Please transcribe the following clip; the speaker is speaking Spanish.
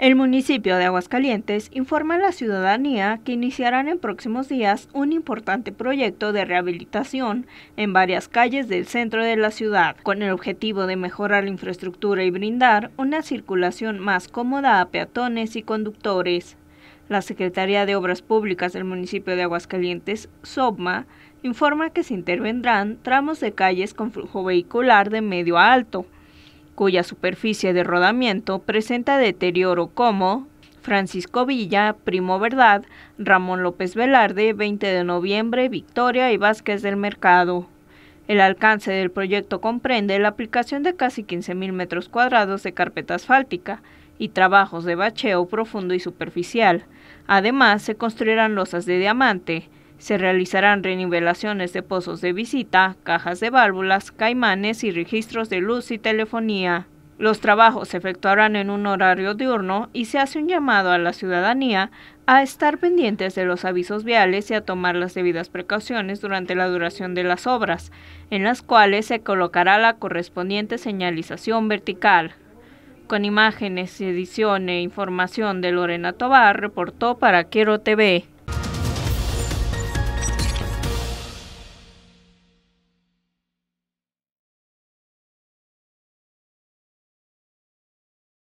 El municipio de Aguascalientes informa a la ciudadanía que iniciarán en próximos días un importante proyecto de rehabilitación en varias calles del centro de la ciudad, con el objetivo de mejorar la infraestructura y brindar una circulación más cómoda a peatones y conductores. La Secretaría de Obras Públicas del municipio de Aguascalientes, SOBMA, informa que se intervendrán tramos de calles con flujo vehicular de medio a alto, cuya superficie de rodamiento presenta deterioro como Francisco Villa, Primo Verdad, Ramón López Velarde, 20 de noviembre, Victoria y Vázquez del Mercado. El alcance del proyecto comprende la aplicación de casi 15.000 metros cuadrados de carpeta asfáltica y trabajos de bacheo profundo y superficial. Además, se construirán losas de diamante, se realizarán renivelaciones de pozos de visita, cajas de válvulas, caimanes y registros de luz y telefonía. Los trabajos se efectuarán en un horario diurno y se hace un llamado a la ciudadanía a estar pendientes de los avisos viales y a tomar las debidas precauciones durante la duración de las obras, en las cuales se colocará la correspondiente señalización vertical. Con imágenes, edición e información de Lorena Tobar, reportó para Quiero TV.